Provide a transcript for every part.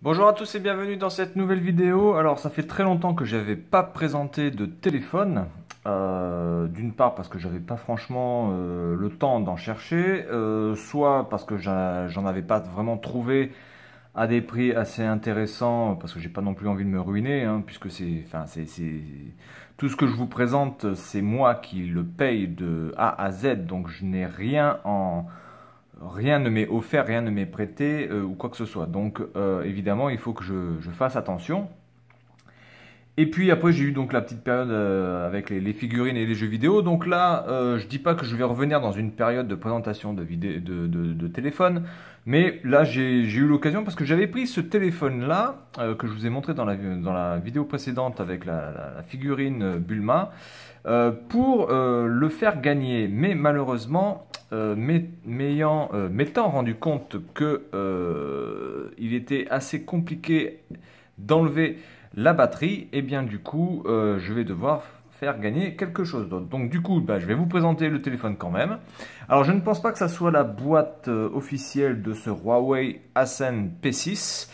Bonjour à tous et bienvenue dans cette nouvelle vidéo. Alors ça fait très longtemps que j'avais pas présenté de téléphone. Euh, d'une part parce que j'avais pas franchement euh, le temps d'en chercher, euh, soit parce que j'en avais pas vraiment trouvé à des prix assez intéressants parce que j'ai pas non plus envie de me ruiner hein, puisque c'est enfin c'est tout ce que je vous présente c'est moi qui le paye de A à Z donc je n'ai rien en rien ne m'est offert, rien ne m'est prêté euh, ou quoi que ce soit. Donc euh, évidemment, il faut que je fasse attention et puis après, j'ai eu donc la petite période euh, avec les, figurines et les jeux vidéo. Donc là, euh, je ne dis pas que je vais revenir dans une période de présentation de, vidéo, téléphone, mais là, j'ai eu l'occasion parce que j'avais pris ce téléphone-là euh, que je vous ai montré dans la, dans vidéo précédente avec la, figurine Bulma pour le faire gagner. Mais malheureusement, m'étant rendu compte que il était assez compliqué d'enlever la batterie, et eh bien du coup, euh, je vais devoir faire gagner quelque chose Donc du coup, bah, je vais vous présenter le téléphone quand même. Alors je ne pense pas que ça soit la boîte euh, officielle de ce Huawei Ascend P6,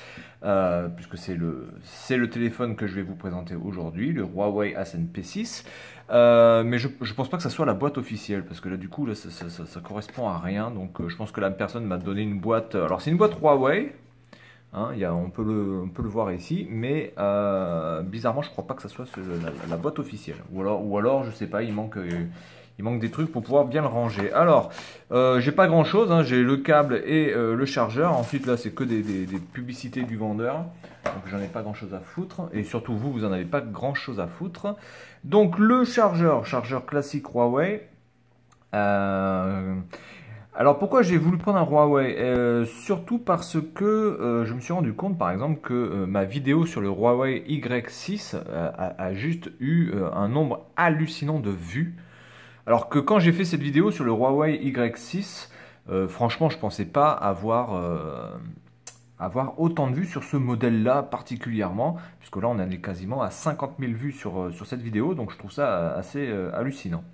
euh, puisque c'est le, le téléphone que je vais vous présenter aujourd'hui, le Huawei Ascend P6. mais je, ne pense pas que ça soit la boîte officielle parce que là du coup ça correspond à rien donc je pense que la personne m'a donné une boîte alors c'est une boîte Huawei Hein, on, peut le, voir ici, mais euh, bizarrement, je crois pas que ça soit la, boîte officielle. Ou alors, ou alors, je sais pas, il manque, euh, des trucs pour pouvoir bien le ranger. Alors, euh, j'ai pas grand chose, hein. j'ai le câble et le chargeur. Ensuite, là, c'est que des, publicités du vendeur. Donc, j'en ai pas grand chose à foutre. Et surtout, vous, vous en avez pas grand chose à foutre. Donc, le chargeur, chargeur classique Huawei. Alors pourquoi j'ai voulu prendre un Huawei euh, Surtout parce que euh, je me suis rendu compte par exemple que euh, ma vidéo sur le Huawei Y6 a, juste eu un nombre hallucinant de vues. Alors que quand j'ai fait cette vidéo sur le Huawei Y6, franchement je pensais pas avoir, avoir autant de vues sur ce modèle-là particulièrement, puisque là on est quasiment à 50 000 vues sur, sur cette vidéo, donc je trouve ça assez hallucinant.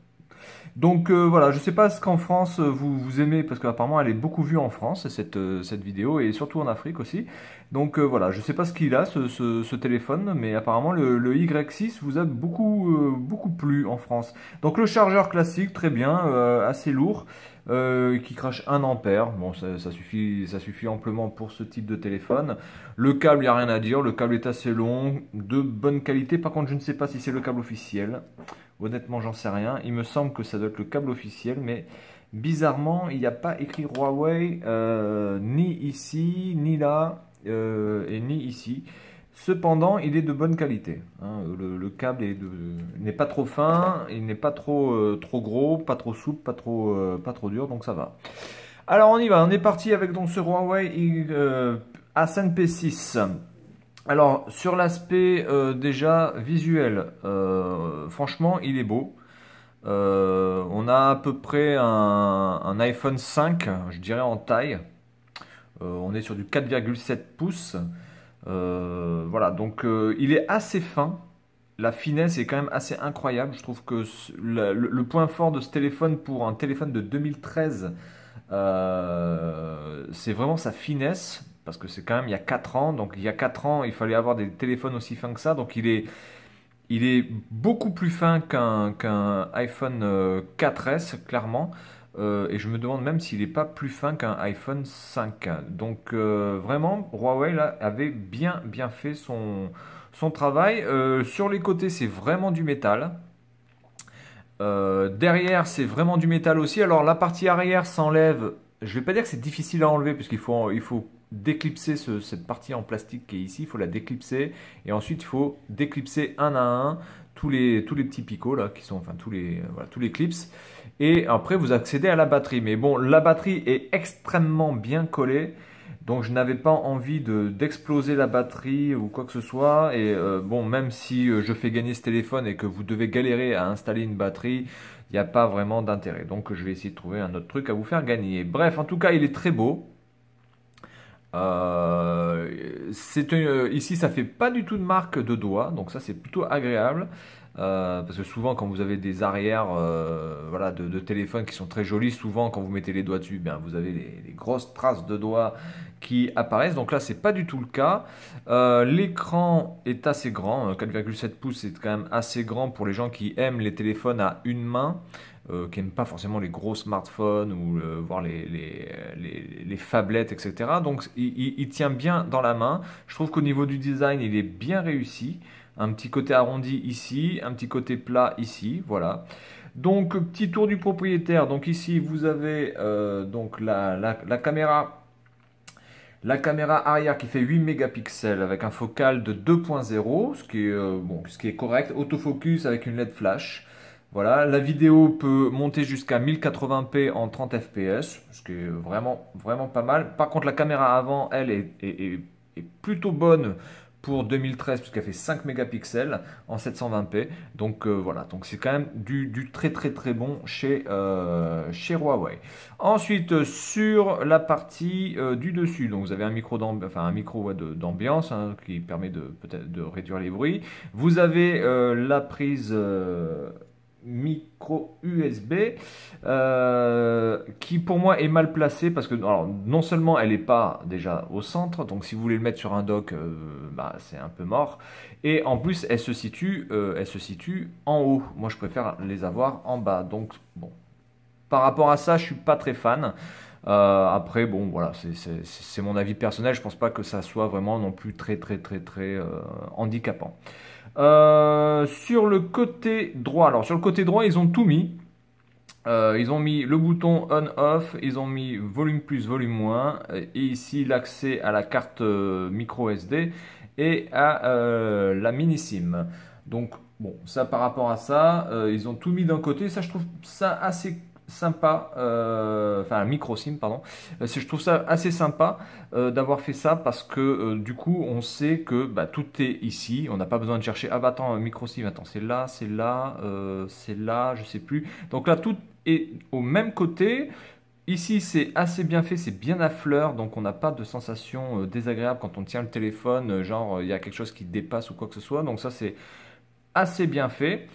Donc euh, voilà, je ne sais pas ce qu'en France euh, vous, vous aimez, parce qu'apparemment elle est beaucoup vue en France, cette, euh, cette vidéo, et surtout en Afrique aussi. Donc voilà, je ne sais pas ce qu'il a, ce, téléphone, mais apparemment le, Y6 vous a beaucoup, beaucoup plu en France. Donc le chargeur classique, très bien, assez lourd. Euh, qui crache 1 ampère. Bon, ça, suffit, ça suffit amplement pour ce type de téléphone. Le câble, il n'y a rien à dire. Le câble est assez long, de bonne qualité. Par contre, je ne sais pas si c'est le câble officiel. Honnêtement, j'en sais rien. Il me semble que ça doit être le câble officiel, mais bizarrement, il n'y a pas écrit Huawei euh, ni ici, ni là, euh, et ni ici. Cependant, il est de bonne qualité. Hein. le, câble n'est pas trop fin, il n'est pas trop, euh, trop gros, pas trop souple, pas trop, euh, pas trop dur, donc ça va. Alors on y va, on est parti avec donc ce Huawei euh, Ascend P6. Alors sur l'aspect euh, déjà visuel, franchement il est beau. on a à peu près un, iPhone 5, je dirais en taille. on est sur du 4,7 pouces. Euh, voilà, donc euh, il est assez fin. La finesse est quand même assez incroyable. Je trouve que le, point fort de ce téléphone pour un téléphone de 2013, euh, c'est vraiment sa finesse. Parce que c'est quand même il y a 4 ans. Donc il y a 4 ans, il fallait avoir des téléphones aussi fins que ça. Donc il est, il est beaucoup plus fin qu'un iPhone 4S, clairement. Euh, et je me demande même s'il n'est pas plus fin qu'un iPhone 5. Donc euh, vraiment, Huawei avait bien bien fait son, son travail. Euh, sur les côtés, c'est vraiment du métal. derrière, c'est vraiment du métal aussi. Alors la partie arrière s'enlève. Je ne vais pas dire que c'est difficile à enlever puisqu'il faut, il faut déclipser cette partie en plastique qui est ici. Il faut la déclipser et ensuite il faut déclipser un à un tous les, tous les petits picots là qui sont, enfin tous les, voilà, tous les clips et après vous accédez à la batterie. Mais bon, la batterie est extrêmement bien collée. Donc je n'avais pas envie d'exploser la batterie ou quoi que ce soit. Et euh, bon, même si euh, je fais gagner ce téléphone et que vous devez galérer à installer une batterie, il n'y a pas vraiment d'intérêt. Donc je vais essayer de trouver un autre truc à vous faire gagner. Bref, en tout cas, il est très beau. Euh, euh, ici, ça fait pas du tout de marque de doigts donc ça c'est plutôt agréable. Euh, parce que souvent, quand vous avez des arrières voilà, de, téléphones téléphone qui sont très jolis, souvent quand vous mettez les doigts dessus, bien, vous avez les, grosses traces de doigts qui apparaissent. Donc là, c'est pas du tout le cas. L'écran est assez grand, 4,7 hein, pouces, c'est quand même assez grand pour les gens qui aiment les téléphones à une main. Euh, qui n'aiment pas forcément les gros smartphones ou euh, voir les, les, les, etc. Donc il, tient bien dans la main. Je trouve qu'au niveau du design, il est bien réussi. Un petit côté arrondi ici, un petit côté plat ici, voilà. Donc petit tour du propriétaire. Donc ici vous avez euh, donc la, la, caméra la caméra arrière qui fait 8 mégapixels avec un focal de 2.0, ce, qui bon, ce qui est correct. Autofocus avec une LED flash. Voilà, la vidéo peut monter jusqu'à 1080p en 30 fps, ce qui est vraiment, vraiment pas mal. Par contre, la caméra avant, elle, est, plutôt bonne pour 2013 puisqu'elle fait 5 mégapixels en 720p. Donc euh, voilà, donc c'est quand même du, très très très bon chez, euh, chez Huawei. Ensuite sur la partie euh, du dessus, donc vous avez un micro enfin un micro d'ambiance hein, qui permet de peut-être de réduire les bruits. Vous avez la prise micro USB euh, qui pour moi est mal placée parce que non seulement elle n'est pas déjà au centre donc si vous voulez le mettre sur un dock euh, bah, c'est un peu mort et en plus elle se situe euh, elle se situe en haut moi je préfère les avoir en bas donc bon par rapport à ça je suis pas très fan après bon voilà c'est mon avis personnel je pense pas que ça soit vraiment non plus très très très très handicapant euh, sur le côté droit, alors sur le côté droit, ils ont tout mis. Euh, ils ont mis le bouton on-off, ils ont mis volume plus, volume moins, et ici l'accès à la carte euh, micro SD et à la mini SIM. Donc bon, ça par rapport à ça, ils ont tout mis d'un côté. Ça, je trouve ça assez sympa, euh, enfin micro-SIM, pardon. Euh, je trouve ça assez sympa euh, d'avoir fait ça parce que euh, du coup, on sait que bah, tout est ici. On n'a pas besoin de chercher, ah bah attends, micro-SIM, attends, c'est là, c'est là, c'est là, je sais plus. Donc là, tout est au même côté. Ici, c'est assez bien fait, c'est bien à fleur, donc on n'a pas de sensation désagréable quand on tient le téléphone, genre il y a quelque chose qui dépasse ou quoi que ce soit. Donc ça, c'est assez bien fait.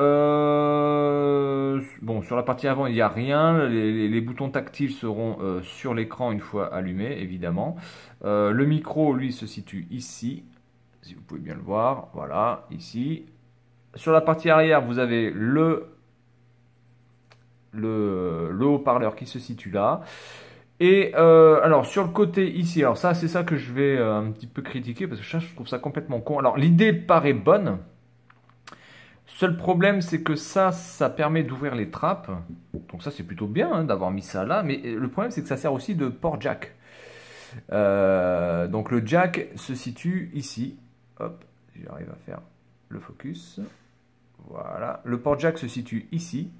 Euh, bon, sur la partie avant, il n'y a rien. Les, boutons tactiles seront euh, sur l'écran une fois allumés, évidemment. Euh, le micro, lui, se situe ici. Si vous pouvez bien le voir. Voilà, ici. Sur la partie arrière, vous avez le, haut-parleur qui se situe là. Et alors sur le côté ici, alors ça c'est ça que je vais un petit peu critiquer parce que je trouve ça complètement con. Alors l'idée paraît bonne, Seul problème, c'est que ça, ça permet d'ouvrir les trappes. Donc ça, c'est plutôt bien hein, d'avoir mis ça là. Mais euh, le problème, c'est que ça sert aussi de port jack. Euh, donc le jack se situe ici. Hop, j'arrive à faire le focus. Voilà. Le port jack se situe ici.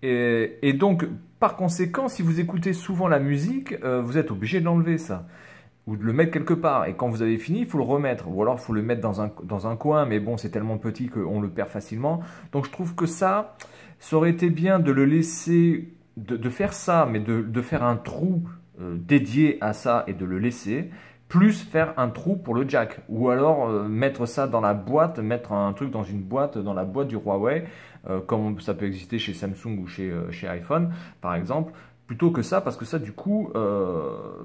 Et, donc, par conséquent, si vous écoutez souvent la musique, euh, vous êtes obligé d'enlever ça ou de le mettre quelque part. Et quand vous avez fini, il faut le remettre. Ou alors, il faut le mettre dans un, dans un coin. Mais bon, c'est tellement petit qu'on le perd facilement. Donc, je trouve que ça, ça aurait été bien de le laisser, de, faire ça, mais de, faire un trou euh, dédié à ça et de le laisser plus faire un trou pour le jack. Ou alors euh, mettre ça dans la boîte, mettre un truc dans une boîte, dans la boîte du Huawei, euh, comme ça peut exister chez Samsung ou chez, chez iPhone, par exemple, plutôt que ça, parce que ça, du coup,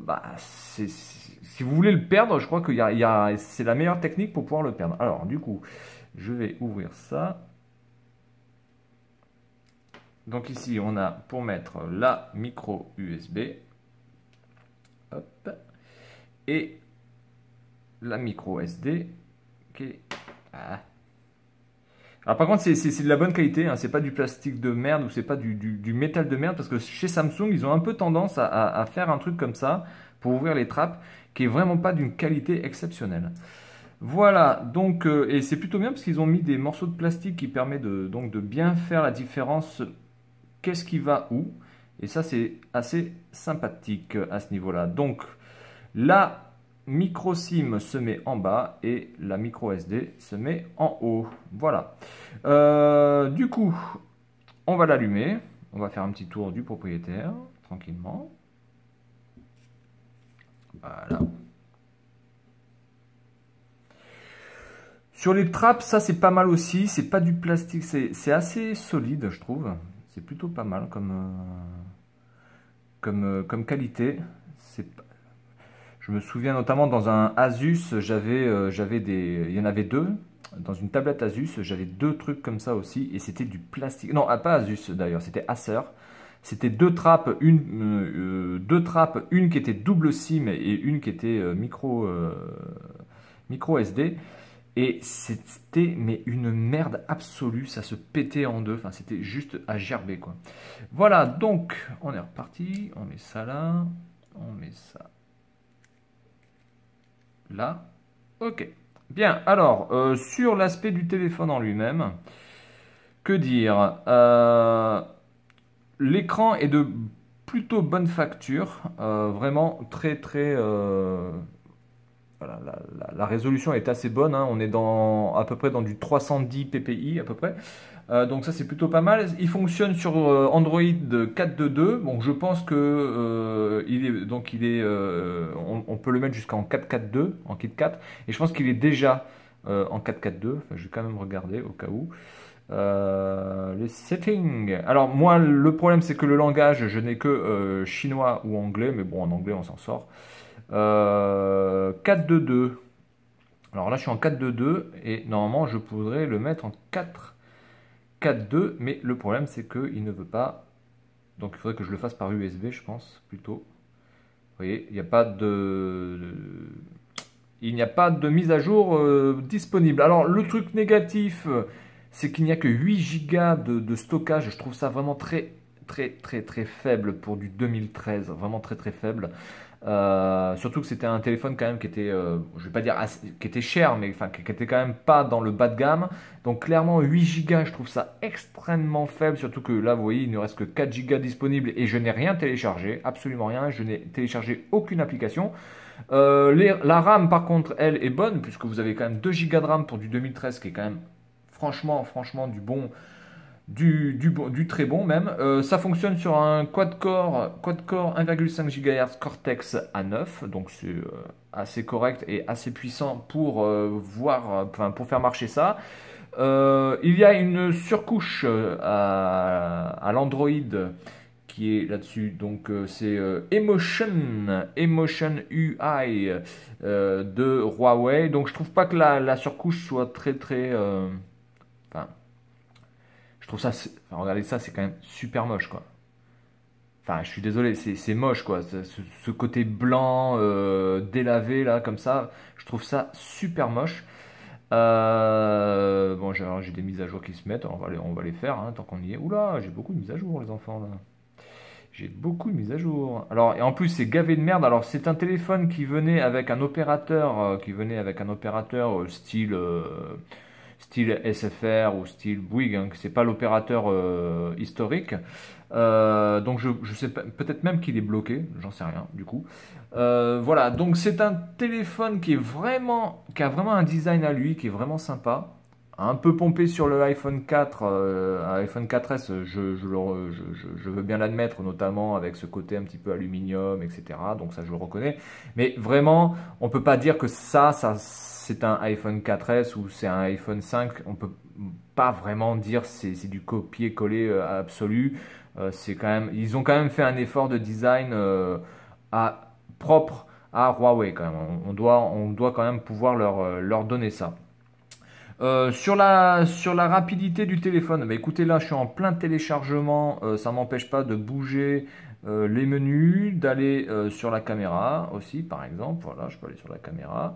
bah, c'est si vous voulez le perdre, je crois que c'est la meilleure technique pour pouvoir le perdre. Alors, du coup, je vais ouvrir ça. Donc ici, on a pour mettre la micro USB. Et la micro SD. Ah. par contre, c'est de la bonne qualité, Ce hein. c'est pas du plastique de merde ou c'est pas du, métal de merde, parce que chez Samsung, ils ont un peu tendance à faire un truc comme ça pour ouvrir les trappes qui est vraiment pas d'une qualité exceptionnelle. Voilà, donc, euh, et c'est plutôt bien parce qu'ils ont mis des morceaux de plastique qui permet de, donc, de bien faire la différence qu'est-ce qui va où. Et ça, c'est assez sympathique à ce niveau-là. Donc, la micro SIM se met en bas et la micro SD se met en haut. Voilà. Euh, du coup, on va l'allumer. On va faire un petit tour du propriétaire, tranquillement. Voilà. Sur les trappes, ça c'est pas mal aussi. C'est pas du plastique, c'est assez solide, je trouve. C'est plutôt pas mal comme, euh, comme, euh, comme qualité. Je me souviens notamment dans un Asus, j'avais euh, j'avais des, il y en avait deux. Dans une tablette Asus, j'avais deux trucs comme ça aussi, et c'était du plastique. Non, pas Asus d'ailleurs, c'était Acer. C'était deux trappes, une deux trappes, une qui était double SIM et une qui était euh, micro, euh, micro SD. Et c'était mais une merde absolue, ça se pétait en deux, enfin c'était juste à gerber quoi. Voilà, donc on est reparti, on met ça là, on met ça là. Ok. Bien, alors euh, sur l'aspect du téléphone en lui-même, que dire L'écran est de plutôt bonne facture, euh, vraiment très très... Euh, la, résolution est assez bonne, hein. on est dans à peu près dans du 310 ppi à peu près. Euh, donc ça c'est plutôt pas mal. Il fonctionne sur Android 4.2.2. Donc je pense que il est donc il est on, peut le mettre jusqu'en 4.4.2 en kit 4, et je pense qu'il est déjà en 4.4.2. Enfin, je vais quand même regarder au cas où. Euh, les settings. Alors moi, le problème c'est que le langage, je n'ai que euh, chinois ou anglais, mais bon, en anglais on s'en sort. 4-2-2. Euh, Alors là, je suis en 4-2-2 et normalement, je pourrais le mettre en 4-4-2, mais le problème c'est qu'il ne veut pas. Donc il faudrait que je le fasse par USB, je pense, plutôt. Vous voyez, il n'y a pas de il n'y a pas de mise à jour disponible. Alors le truc négatif, c'est qu'il n'y a que 8 gigas de, stockage. Je trouve ça vraiment très, très, très, très faible pour du 2013. Vraiment très, très faible. Euh, surtout que c'était un téléphone quand même qui était, euh, je vais pas dire qui était cher, mais enfin qui, était quand même pas dans le bas de gamme. Donc clairement 8 Go, je trouve ça extrêmement faible. Surtout que là, vous voyez, il ne reste que 4 Go disponibles et je n'ai rien téléchargé, absolument rien. Je n'ai téléchargé aucune application. Euh, la RAM par contre, elle est bonne puisque vous avez quand même 2 Go de RAM pour du 2013, qui est quand même Franchement, franchement, du bon. Du, bon, du très bon même. Euh, ça fonctionne sur un quad-core quad -core 1,5 GHz Cortex A9, donc c'est euh, assez correct et assez puissant pour, euh, voir, pour faire marcher ça. il y a une surcouche à, l'Android qui est là-dessus. Donc c'est Emotion, Emotion UI de Huawei. Donc je trouve pas que la surcouche soit très très je trouve ça, regardez ça, c'est quand même super moche, quoi. Enfin, je suis désolé, c'est moche, quoi. Ce, côté blanc, euh, délavé, là, comme ça, je trouve ça super moche. Euh, bon, j'ai des mises à jour qui se mettent, on va les, on va les faire, hein, tant qu'on y est. Oula, j'ai beaucoup de mises à jour, les enfants, J'ai beaucoup de mises à jour. Alors, et en plus, c'est gavé de merde. Alors, c'est un téléphone qui venait avec un opérateur, euh, qui venait avec un opérateur style style SFR ou style Bouygues, n'est hein, c'est pas l'opérateur euh, historique. Euh, donc je, sais peut-être même qu'il est bloqué, j'en sais rien du coup. Euh, voilà, donc c'est un téléphone qui est vraiment, qui a vraiment un design à lui, qui est vraiment sympa un peu pompé sur le iPhone 4, euh, iPhone 4S, je, veux bien l'admettre, notamment avec ce côté un petit peu aluminium, etc. Donc ça, je le reconnais. Mais vraiment, on peut pas dire que ça, ça c'est un iPhone 4S ou c'est un iPhone 5. On peut pas vraiment dire c'est du copier-coller euh, absolu. Euh, c'est quand même, ils ont quand même fait un effort de design propre à Huawei quand On, doit, on doit quand même pouvoir leur donner ça. Euh, sur, la, sur la rapidité du téléphone, bah, écoutez là je suis en plein téléchargement, euh, ça ne m'empêche pas de bouger euh, les menus, d'aller sur la caméra aussi par exemple, voilà je peux aller sur la caméra.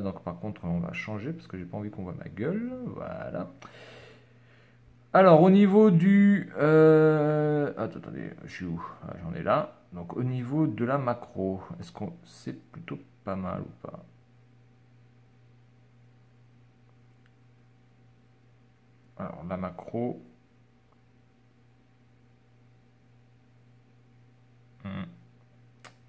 donc par contre on va changer parce que j'ai pas envie qu'on voit ma gueule, voilà. Alors au niveau du... attendez, je suis où ah, J'en ai là. Donc au niveau de la macro, est-ce qu'on c'est plutôt pas mal ou pas Alors, la macro. Hmm.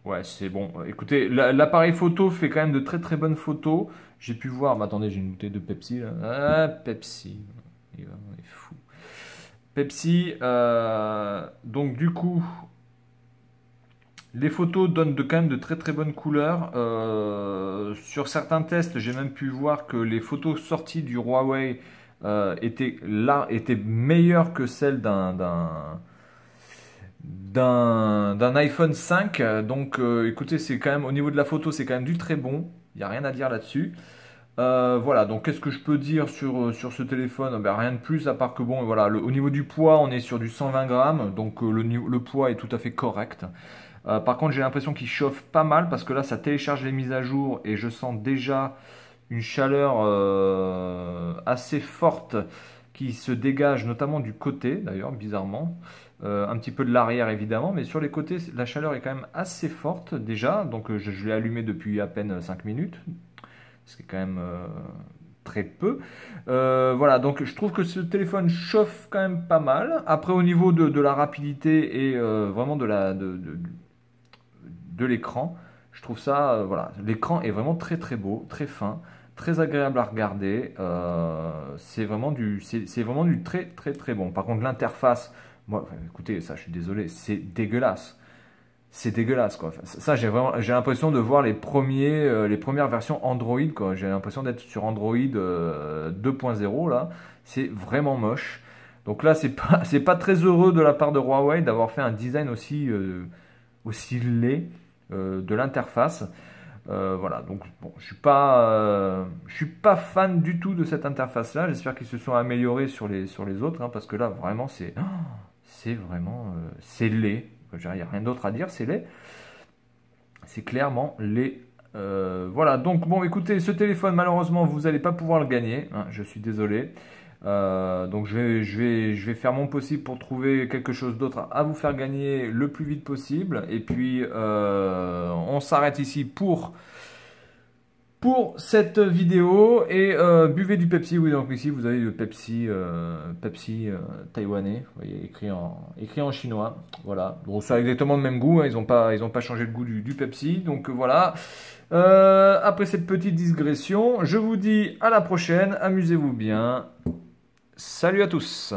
Ouais, c'est bon. Écoutez, l'appareil photo fait quand même de très très bonnes photos. J'ai pu voir. Mais attendez, j'ai une bouteille de Pepsi Ah, Pepsi. Il est fou. Pepsi. Euh, donc, du coup, les photos donnent de, quand même de très très bonnes couleurs. Euh, sur certains tests, j'ai même pu voir que les photos sorties du Huawei euh, était là était meilleure que celle d'un d'un iPhone 5. Donc euh, écoutez, c'est quand même au niveau de la photo, c'est quand même du très bon. Il n'y a rien à dire là-dessus. Euh, voilà, donc qu'est-ce que je peux dire sur, sur ce téléphone ben, Rien de plus à part que bon, voilà, au niveau du poids, on est sur du 120 grammes, donc le, le poids est tout à fait correct. par contre, j'ai l'impression qu'il chauffe pas mal parce que là, ça télécharge les mises à jour et je sens déjà une chaleur euh, assez forte qui se dégage notamment du côté d'ailleurs bizarrement euh, un petit peu de l'arrière évidemment mais sur les côtés la chaleur est quand même assez forte déjà donc euh, je, l'ai allumé depuis à peine 5 minutes ce qui est quand même très peu voilà donc je trouve que ce téléphone chauffe quand même pas mal après au niveau de, la rapidité et vraiment de la de, l'écran je trouve ça, voilà, l'écran est vraiment très très beau, très fin très agréable à regarder. Euh, c'est vraiment du, c'est vraiment du très très très bon. Par contre, l'interface, moi, écoutez, ça, je suis désolé, c'est dégueulasse. C'est dégueulasse quoi. ça, j'ai vraiment, j'ai l'impression de voir les premiers, euh, les premières versions Android quoi. J'ai l'impression d'être sur Android 2.0 euh, là. C'est vraiment moche. Donc là, c'est pas, c'est pas très heureux de la part de Huawei d'avoir fait un design aussi, aussi laid de l'interface. Euh, voilà, donc bon, je suis pas, euh, suis pas fan du tout de cette interface-là. J'espère qu'ils se sont améliorés sur les, sur les autres, hein, parce que là, vraiment, c'est, oh, c'est vraiment, euh, c'est laid. Il n'y a rien d'autre à dire, c'est laid. C'est clairement laid. voilà, donc bon, écoutez, ce téléphone, malheureusement, vous n'allez pas pouvoir le gagner. Hein, je suis désolé. Euh, donc je vais, vais, je vais faire mon possible pour trouver quelque chose d'autre à vous faire gagner le plus vite possible. Et puis euh, on s'arrête ici pour, pour cette vidéo. Et euh, buvez du Pepsi, oui donc ici vous avez le Pepsi, Pepsi taïwanais, écrit en, écrit en chinois. Voilà, bon ça a exactement le même goût, hein. ils n'ont pas, ils pas changé le goût du, du Pepsi. Donc voilà. après cette petite digression, je vous dis à la prochaine, amusez-vous bien. Salut à tous